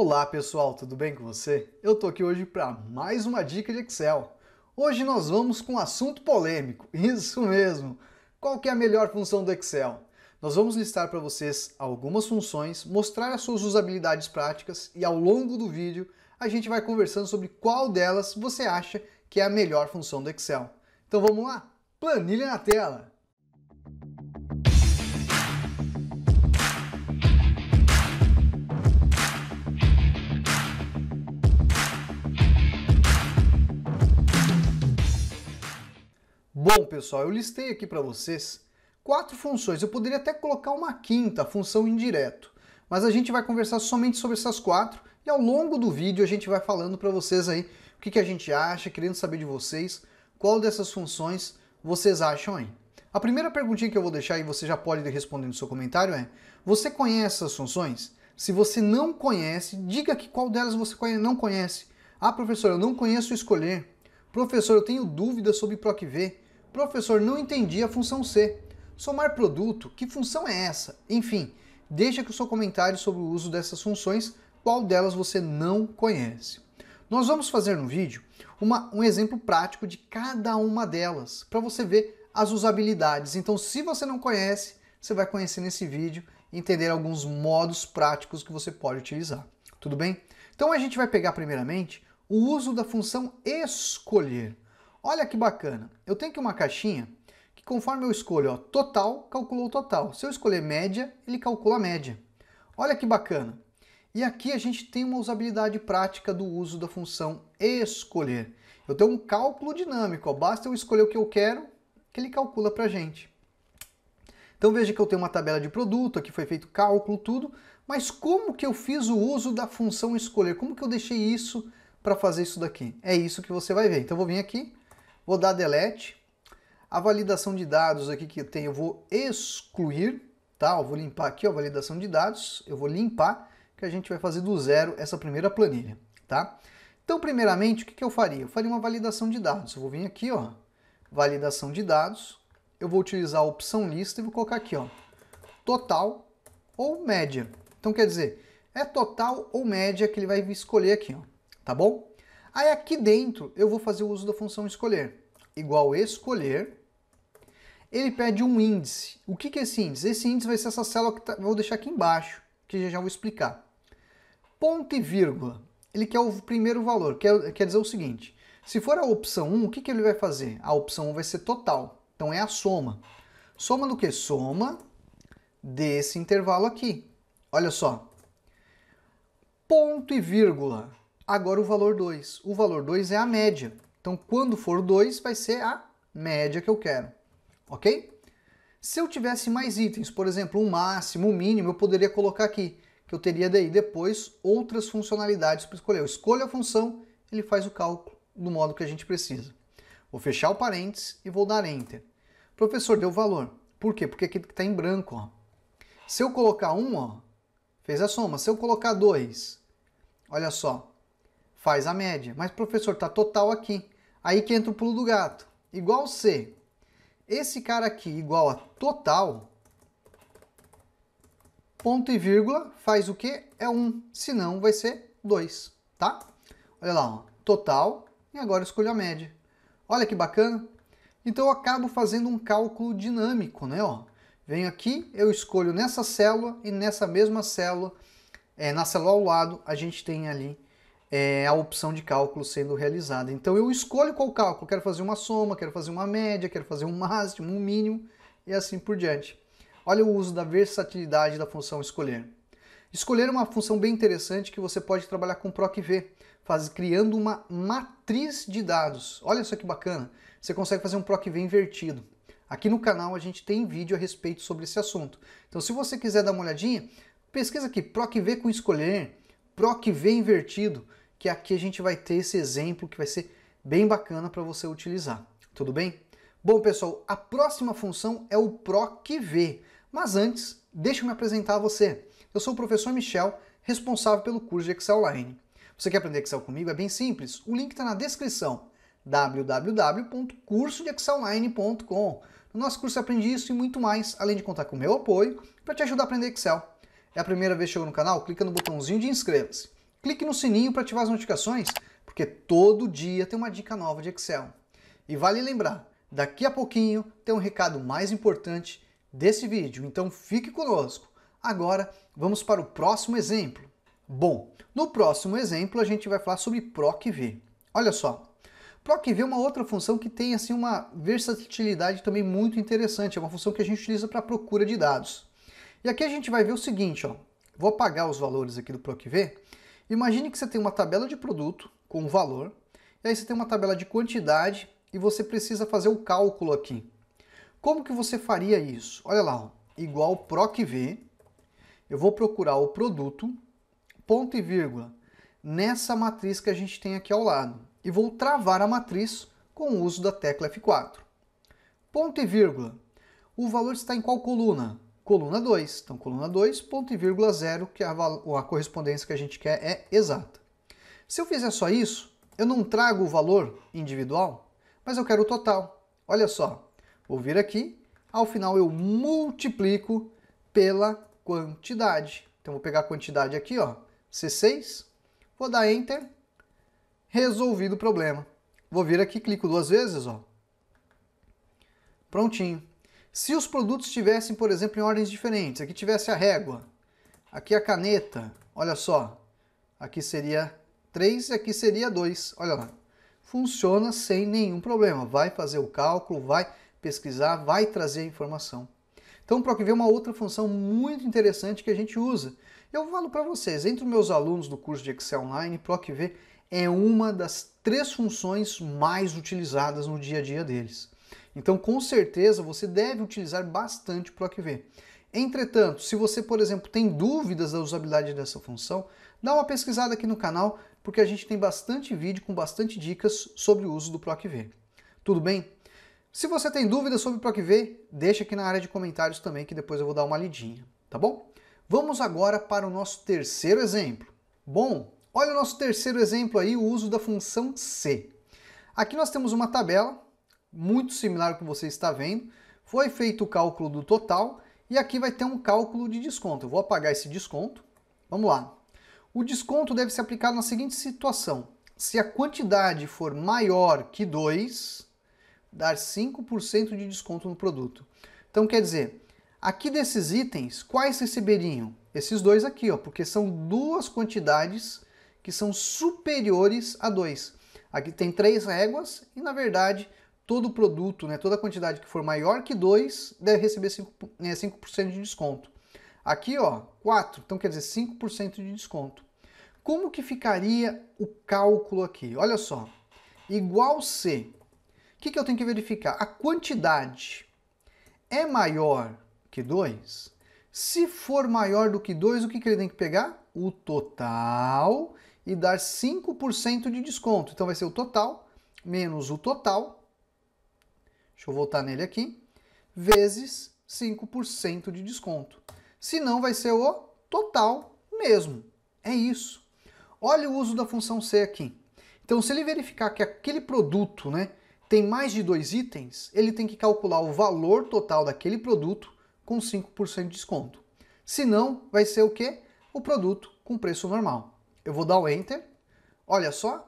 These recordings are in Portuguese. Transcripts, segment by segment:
Olá pessoal, tudo bem com você? Eu tô aqui hoje para mais uma dica de Excel. Hoje nós vamos com um assunto polêmico, isso mesmo. Qual que é a melhor função do Excel? Nós vamos listar para vocês algumas funções, mostrar as suas usabilidades práticas e ao longo do vídeo a gente vai conversando sobre qual delas você acha que é a melhor função do Excel. Então vamos lá? Planilha na tela! Bom, pessoal, eu listei aqui para vocês quatro funções. Eu poderia até colocar uma quinta, função indireto, mas a gente vai conversar somente sobre essas quatro e ao longo do vídeo a gente vai falando para vocês aí o que, que a gente acha, querendo saber de vocês qual dessas funções vocês acham aí. A primeira perguntinha que eu vou deixar e você já pode responder no seu comentário é: você conhece essas funções? Se você não conhece, diga que qual delas você não conhece. Ah, professor, eu não conheço escolher. Professor, eu tenho dúvidas sobre PROC V. Professor, não entendi a função C. Somar produto, que função é essa? Enfim, deixa aqui o seu comentário sobre o uso dessas funções, qual delas você não conhece. Nós vamos fazer no vídeo uma, um exemplo prático de cada uma delas, para você ver as usabilidades. Então, se você não conhece, você vai conhecer nesse vídeo e entender alguns modos práticos que você pode utilizar. Tudo bem? Então, a gente vai pegar primeiramente o uso da função escolher. Olha que bacana. Eu tenho aqui uma caixinha que conforme eu escolho ó, total, calculou total. Se eu escolher média, ele calcula a média. Olha que bacana. E aqui a gente tem uma usabilidade prática do uso da função escolher. Eu tenho um cálculo dinâmico, ó, basta eu escolher o que eu quero, que ele calcula para gente. Então veja que eu tenho uma tabela de produto, aqui foi feito cálculo, tudo, mas como que eu fiz o uso da função escolher? Como que eu deixei isso para fazer isso daqui? É isso que você vai ver. Então eu vou vir aqui, Vou dar delete. A validação de dados aqui que eu tenho, eu vou excluir, tá? Eu vou limpar aqui, ó, validação de dados. Eu vou limpar, que a gente vai fazer do zero essa primeira planilha, tá? Então, primeiramente, o que, que eu faria? Eu faria uma validação de dados. Eu vou vir aqui, ó, validação de dados. Eu vou utilizar a opção lista e vou colocar aqui, ó, total ou média. Então, quer dizer, é total ou média que ele vai escolher aqui, ó, tá bom? Aí aqui dentro eu vou fazer o uso da função escolher, igual escolher. Ele pede um índice. O que, é esse índice? Esse índice vai ser essa célula que tá, vou deixar aqui embaixo, que já já vou explicar. Ponto e vírgula. Ele quer o primeiro valor, quer, quer dizer o seguinte. Se for a opção 1, o que, que ele vai fazer? A opção 1 vai ser total, então é a soma. Soma do que? Soma desse intervalo aqui. Olha só. Ponto e vírgula. Agora o valor 2. O valor 2 é a média. Então, quando for 2, vai ser a média que eu quero. Ok? Se eu tivesse mais itens, por exemplo, um máximo, um mínimo, eu poderia colocar aqui, que eu teria daí depois outras funcionalidades para escolher. Eu escolho a função, ele faz o cálculo do modo que a gente precisa. Vou fechar o parênteses e vou dar Enter. Professor, deu valor. Por quê? Porque aqui está em branco. Ó. Se eu colocar 1, um, ó, fez a soma. Se eu colocar 2, olha só, faz a média. Mas, professor, tá total aqui. Aí que entra o pulo do gato. Igual C. Esse cara aqui igual a total, ponto e vírgula, faz o que? É 1. Um. Senão vai ser 2, tá? Olha lá, ó. total, e agora escolho a média. Olha que bacana. Então eu acabo fazendo um cálculo dinâmico, né? Ó, venho aqui, eu escolho nessa célula e nessa mesma célula, é, na célula ao lado, a gente tem ali é, a opção de cálculo sendo realizada. Então eu escolho qual cálculo, quero fazer uma soma, quero fazer uma média, quero fazer um máximo, um mínimo e assim por diante. Olha o uso da versatilidade da função escolher. Escolher é uma função bem interessante que você pode trabalhar com PROC-V, faz, criando uma matriz de dados. Olha só que bacana, você consegue fazer um PROC-V invertido. Aqui no canal a gente tem vídeo a respeito sobre esse assunto. Então se você quiser dar uma olhadinha, pesquisa aqui PROC-V com escolher, PROC-V invertido que aqui a gente vai ter esse exemplo que vai ser bem bacana para você utilizar. Tudo bem? Bom, pessoal, a próxima função é o PROCV, Mas antes, deixa eu me apresentar a você. Eu sou o professor Michel, responsável pelo curso de Excel Online. Você quer aprender Excel comigo? É bem simples. O link está na descrição www.cursodexcelonline.com. No nosso curso aprende isso e muito mais, além de contar com o meu apoio para te ajudar a aprender Excel. É a primeira vez que chegou no canal? Clica no botãozinho de inscreva-se clique no sininho para ativar as notificações, porque todo dia tem uma dica nova de Excel. E vale lembrar, daqui a pouquinho tem um recado mais importante desse vídeo, então fique conosco. Agora vamos para o próximo exemplo. Bom, no próximo exemplo a gente vai falar sobre PROCV. Olha só, PROCV é uma outra função que tem assim uma versatilidade também muito interessante, é uma função que a gente utiliza para procura de dados. E aqui a gente vai ver o seguinte, ó. Vou apagar os valores aqui do PROCV Imagine que você tem uma tabela de produto com valor, e aí você tem uma tabela de quantidade e você precisa fazer o um cálculo aqui. Como que você faria isso? Olha lá, ó, igual PROC V, eu vou procurar o produto, ponto e vírgula, nessa matriz que a gente tem aqui ao lado, e vou travar a matriz com o uso da tecla F4. Ponto e vírgula. O valor está em qual coluna? coluna 2. Então, coluna 2, ponto e vírgula zero, que a, a correspondência que a gente quer é exata. Se eu fizer só isso, eu não trago o valor individual, mas eu quero o total. Olha só, vou vir aqui, ao final eu multiplico pela quantidade. Então, vou pegar a quantidade aqui, ó, C6, vou dar Enter, resolvido o problema. Vou vir aqui, clico duas vezes, ó. Prontinho. Se os produtos tivessem, por exemplo, em ordens diferentes, aqui tivesse a régua, aqui a caneta, olha só, aqui seria 3 e aqui seria 2, olha lá. Funciona sem nenhum problema, vai fazer o cálculo, vai pesquisar, vai trazer a informação. Então, para ver uma outra função muito interessante que a gente usa. Eu falo para vocês, entre os meus alunos do curso de Excel Online, PROCV é uma das três funções mais utilizadas no dia a dia deles. Então, com certeza, você deve utilizar bastante o PROCV. Entretanto, se você, por exemplo, tem dúvidas da usabilidade dessa função, dá uma pesquisada aqui no canal, porque a gente tem bastante vídeo com bastante dicas sobre o uso do PROCV. Tudo bem? Se você tem dúvidas sobre o PROCV, deixa aqui na área de comentários também, que depois eu vou dar uma lidinha, tá bom? Vamos agora para o nosso terceiro exemplo. Bom, olha o nosso terceiro exemplo aí, o uso da função C. Aqui nós temos uma tabela muito similar ao que você está vendo. Foi feito o cálculo do total e aqui vai ter um cálculo de desconto. Eu vou apagar esse desconto. Vamos lá. O desconto deve ser aplicado na seguinte situação. Se a quantidade for maior que 2, dar 5% de desconto no produto. Então quer dizer, aqui desses itens, quais receberiam? Esses dois aqui, ó, porque são duas quantidades que são superiores a 2. Aqui tem três réguas e, na verdade, todo produto, né, toda quantidade que for maior que 2, deve receber 5%, é, 5 de desconto. Aqui, ó, 4, então quer dizer 5% de desconto. Como que ficaria o cálculo aqui? Olha só, igual C. O que, que eu tenho que verificar? A quantidade é maior que 2? Se for maior do que 2, o que, que ele tem que pegar? O total e dar 5% de desconto. Então vai ser o total menos o total deixa eu voltar nele aqui, vezes 5% de desconto. Senão vai ser o total mesmo. É isso. Olha o uso da função C aqui. Então, se ele verificar que aquele produto né, tem mais de dois itens, ele tem que calcular o valor total daquele produto com 5% de desconto. Se não, vai ser o que? O produto com preço normal. Eu vou dar o Enter. Olha só,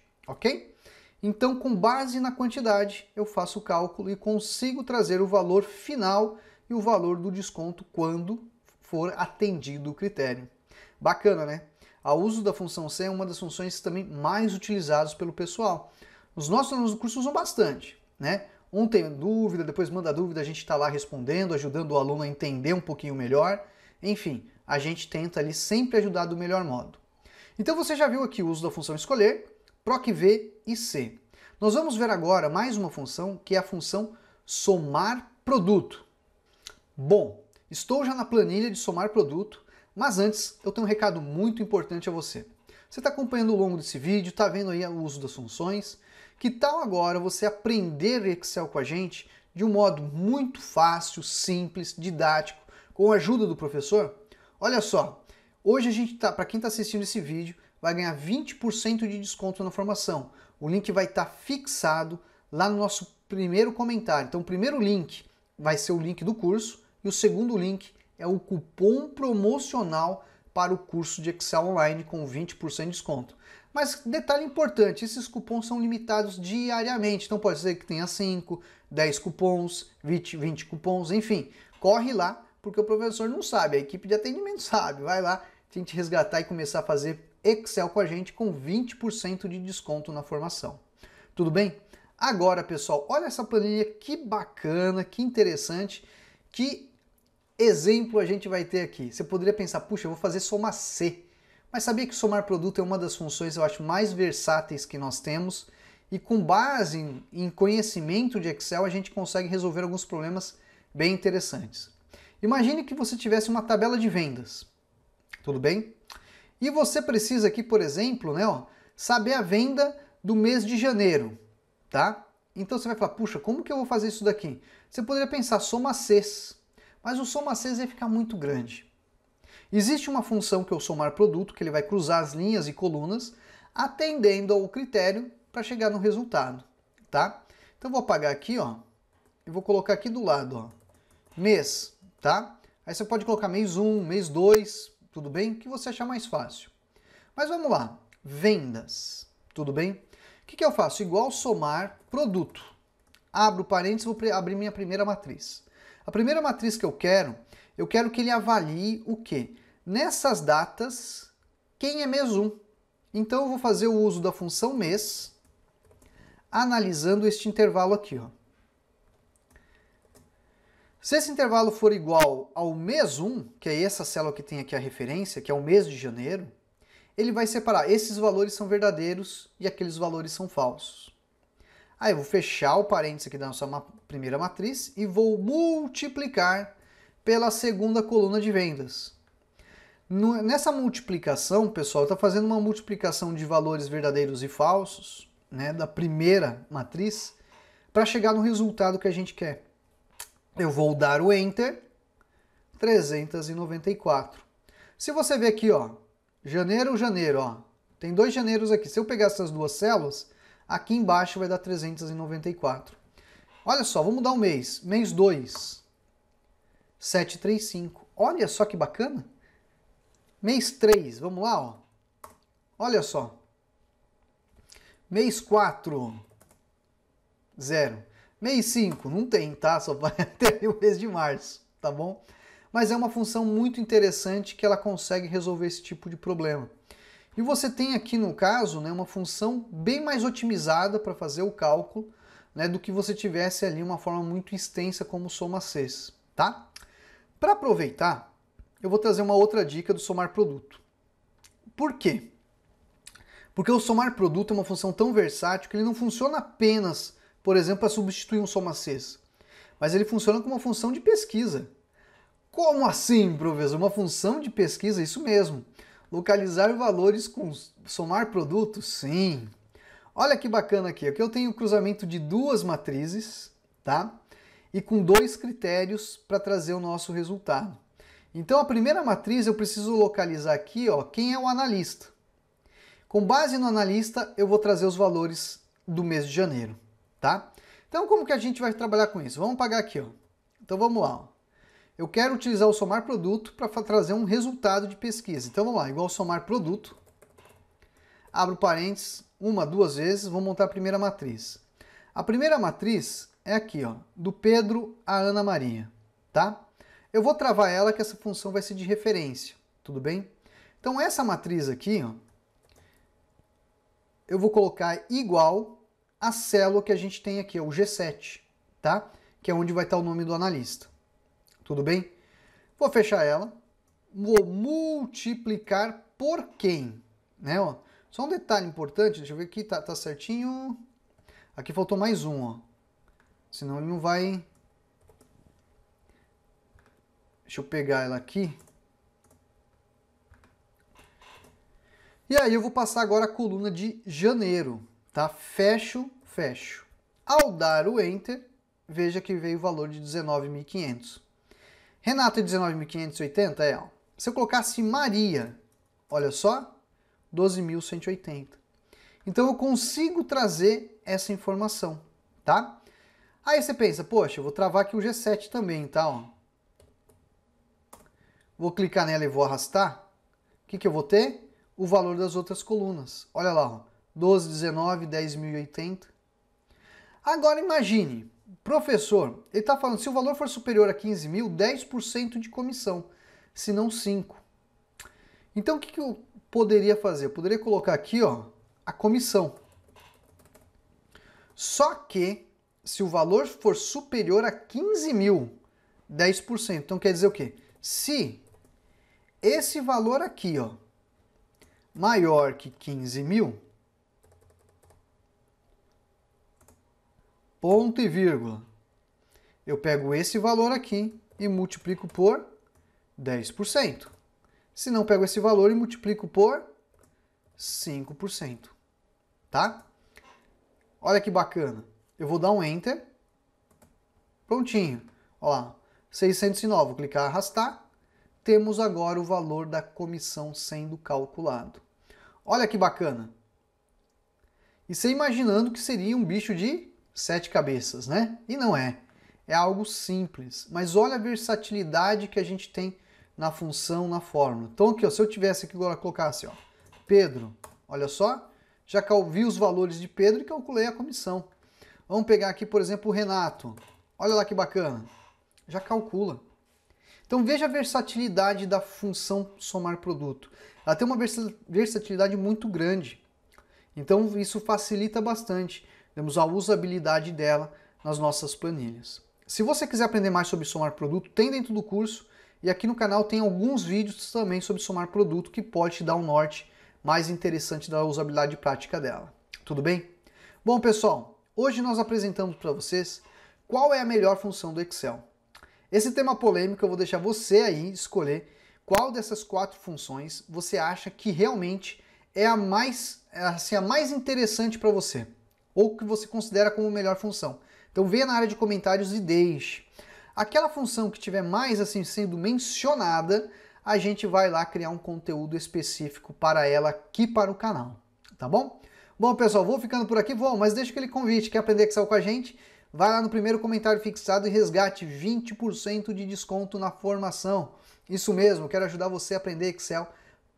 ok? Então, com base na quantidade, eu faço o cálculo e consigo trazer o valor final e o valor do desconto quando for atendido o critério. Bacana, né? O uso da função C é uma das funções também mais utilizadas pelo pessoal. Os nossos alunos do curso usam bastante, né? Um tem dúvida, depois manda dúvida, a gente está lá respondendo, ajudando o aluno a entender um pouquinho melhor. Enfim, a gente tenta ali sempre ajudar do melhor modo. Então você já viu aqui o uso da função escolher, PROC-V e C. Nós vamos ver agora mais uma função, que é a função somar produto. Bom, estou já na planilha de somar produto, mas antes eu tenho um recado muito importante a você. Você está acompanhando ao longo desse vídeo, está vendo aí o uso das funções. Que tal agora você aprender Excel com a gente de um modo muito fácil, simples, didático, com a ajuda do professor? Olha só, hoje a gente está, para quem está assistindo esse vídeo, vai ganhar 20% de desconto na formação. O link vai estar tá fixado lá no nosso primeiro comentário. Então, o primeiro link vai ser o link do curso e o segundo link é o cupom promocional para o curso de Excel Online com 20% de desconto. Mas detalhe importante, esses cupons são limitados diariamente, então pode ser que tenha 5, 10 cupons, 20, 20 cupons, enfim. Corre lá, porque o professor não sabe, a equipe de atendimento sabe. Vai lá, que resgatar e começar a fazer Excel com a gente com 20% de desconto na formação. Tudo bem? Agora, pessoal, olha essa planilha que bacana, que interessante, que exemplo a gente vai ter aqui. Você poderia pensar, puxa, eu vou fazer somar C. Mas sabia que somar produto é uma das funções, eu acho, mais versáteis que nós temos. E com base em, em conhecimento de Excel, a gente consegue resolver alguns problemas bem interessantes. Imagine que você tivesse uma tabela de vendas. Tudo bem? E você precisa aqui, por exemplo, né, ó, saber a venda do mês de janeiro, tá? Então você vai falar, puxa, como que eu vou fazer isso daqui? Você poderia pensar soma Cs, mas o soma Cs ia ficar muito grande. Existe uma função que é o somar produto, que ele vai cruzar as linhas e colunas, atendendo ao critério para chegar no resultado, tá? Então vou apagar aqui, ó, e vou colocar aqui do lado, ó, mês, tá? Aí você pode colocar mês 1, mês 2, tudo bem? O que você achar mais fácil. Mas vamos lá, vendas, tudo bem? O que, que eu faço? Igual somar produto. Abro parênteses, vou abrir minha primeira matriz. A primeira matriz que eu quero, eu quero que ele avalie o quê? Nessas datas, quem é mês 1. Então eu vou fazer o uso da função mês, analisando este intervalo aqui, ó. Se esse intervalo for igual ao mês 1, que é essa célula que tem aqui a referência, que é o mês de janeiro, ele vai separar esses valores são verdadeiros e aqueles valores são falsos. Aí eu vou fechar o parênteses aqui da nossa ma primeira matriz e vou multiplicar pela segunda coluna de vendas. No, nessa multiplicação, pessoal, está fazendo uma multiplicação de valores verdadeiros e falsos né, da primeira matriz para chegar no resultado que a gente quer. Eu vou dar o Enter, 394. Se você ver aqui, ó, janeiro, janeiro, ó, tem dois janeiros aqui. Se eu pegar essas duas células, aqui embaixo vai dar 394. Olha só, vamos dar um mês. Mês 2, 735. Olha só que bacana. Mês 3, vamos lá, ó. Olha só. Mês 4, 0. Mês 5, não tem, tá? Só vai até o mês de março, tá bom? Mas é uma função muito interessante que ela consegue resolver esse tipo de problema. E você tem aqui no caso né, uma função bem mais otimizada para fazer o cálculo né, do que você tivesse ali uma forma muito extensa como soma 6, tá? Para aproveitar, eu vou trazer uma outra dica do somar produto. Por quê? Porque o somar produto é uma função tão versátil que ele não funciona apenas por exemplo, para substituir um soma 6. Mas ele funciona como uma função de pesquisa. Como assim, professor? Uma função de pesquisa, é isso mesmo. Localizar valores com somar produtos? Sim. Olha que bacana aqui. Aqui eu tenho o cruzamento de duas matrizes, tá? E com dois critérios para trazer o nosso resultado. Então, a primeira matriz eu preciso localizar aqui, ó, quem é o analista. Com base no analista, eu vou trazer os valores do mês de janeiro tá? Então, como que a gente vai trabalhar com isso? Vamos pagar aqui, ó. Então, vamos lá. Eu quero utilizar o somar produto para trazer um resultado de pesquisa. Então, vamos lá. Igual somar produto. Abro parênteses uma, duas vezes. Vou montar a primeira matriz. A primeira matriz é aqui, ó. Do Pedro à Ana Maria, tá? Eu vou travar ela que essa função vai ser de referência, tudo bem? Então, essa matriz aqui, ó. Eu vou colocar igual a célula que a gente tem aqui, é o G7, tá? Que é onde vai estar o nome do analista. Tudo bem? Vou fechar ela. Vou multiplicar por quem? Né, ó. Só um detalhe importante, deixa eu ver aqui, tá, tá certinho. Aqui faltou mais um, ó. Senão ele não vai... Deixa eu pegar ela aqui. E aí eu vou passar agora a coluna de janeiro. Tá? Fecho, fecho. Ao dar o Enter, veja que veio o valor de 19.500. Renato é 19.580? É. Ó. Se eu colocasse Maria, olha só, 12.180. Então eu consigo trazer essa informação, tá? Aí você pensa, poxa, eu vou travar aqui o G7 também, tá? Ó. Vou clicar nela e vou arrastar. O que, que eu vou ter? O valor das outras colunas. Olha lá, ó. 1219, 10.080. Agora imagine, professor, ele está falando, se o valor for superior a 15 mil, 10% de comissão, se não 5. Então o que, que eu poderia fazer? Eu poderia colocar aqui ó, a comissão. Só que se o valor for superior a 15 mil, 10%. Então quer dizer o quê? Se esse valor aqui ó, maior que 15 mil, ponto e vírgula. Eu pego esse valor aqui e multiplico por 10%. Se não, pego esse valor e multiplico por 5%. Tá? Olha que bacana. Eu vou dar um Enter. Prontinho. ó 609. Vou clicar arrastar. Temos agora o valor da comissão sendo calculado. Olha que bacana. E você imaginando que seria um bicho de sete cabeças, né? E não é. É algo simples. Mas olha a versatilidade que a gente tem na função, na fórmula. Então aqui, ó, se eu tivesse aqui agora colocasse, ó, Pedro, olha só, já vi os valores de Pedro e calculei a comissão. Vamos pegar aqui, por exemplo, o Renato. Olha lá que bacana. Já calcula. Então veja a versatilidade da função somar produto. Ela tem uma versatilidade muito grande. Então isso facilita bastante. Temos a usabilidade dela nas nossas planilhas. Se você quiser aprender mais sobre somar produto, tem dentro do curso e aqui no canal tem alguns vídeos também sobre somar produto que pode te dar um norte mais interessante da usabilidade prática dela. Tudo bem? Bom, pessoal, hoje nós apresentamos para vocês qual é a melhor função do Excel. Esse tema polêmico eu vou deixar você aí escolher qual dessas quatro funções você acha que realmente é a mais, assim, a mais interessante para você ou que você considera como melhor função. Então venha na área de comentários e deixe. Aquela função que tiver mais assim sendo mencionada, a gente vai lá criar um conteúdo específico para ela aqui para o canal, tá bom? Bom, pessoal, vou ficando por aqui, vou, mas deixa aquele convite, quer aprender Excel com a gente? Vai lá no primeiro comentário fixado e resgate 20% de desconto na formação. Isso mesmo, quero ajudar você a aprender Excel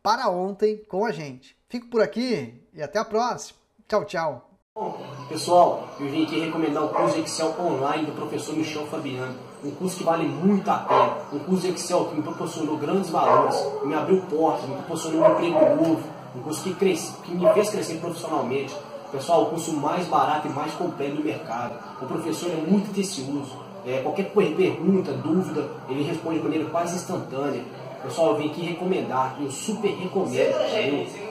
para ontem com a gente. Fico por aqui e até a próxima. Tchau, tchau. Bom, pessoal, eu vim aqui recomendar o curso Excel online do professor Michel Fabiano. Um curso que vale muito a pena. Um curso Excel que me proporcionou grandes valores, me abriu portas, me proporcionou um emprego novo. Um curso que, cresce, que me fez crescer profissionalmente. Pessoal, o curso mais barato e mais completo do mercado. O professor é muito tecioso. É, qualquer pergunta, dúvida, ele responde de maneira quase instantânea. Pessoal, eu vim aqui recomendar, eu super recomendo. Eu,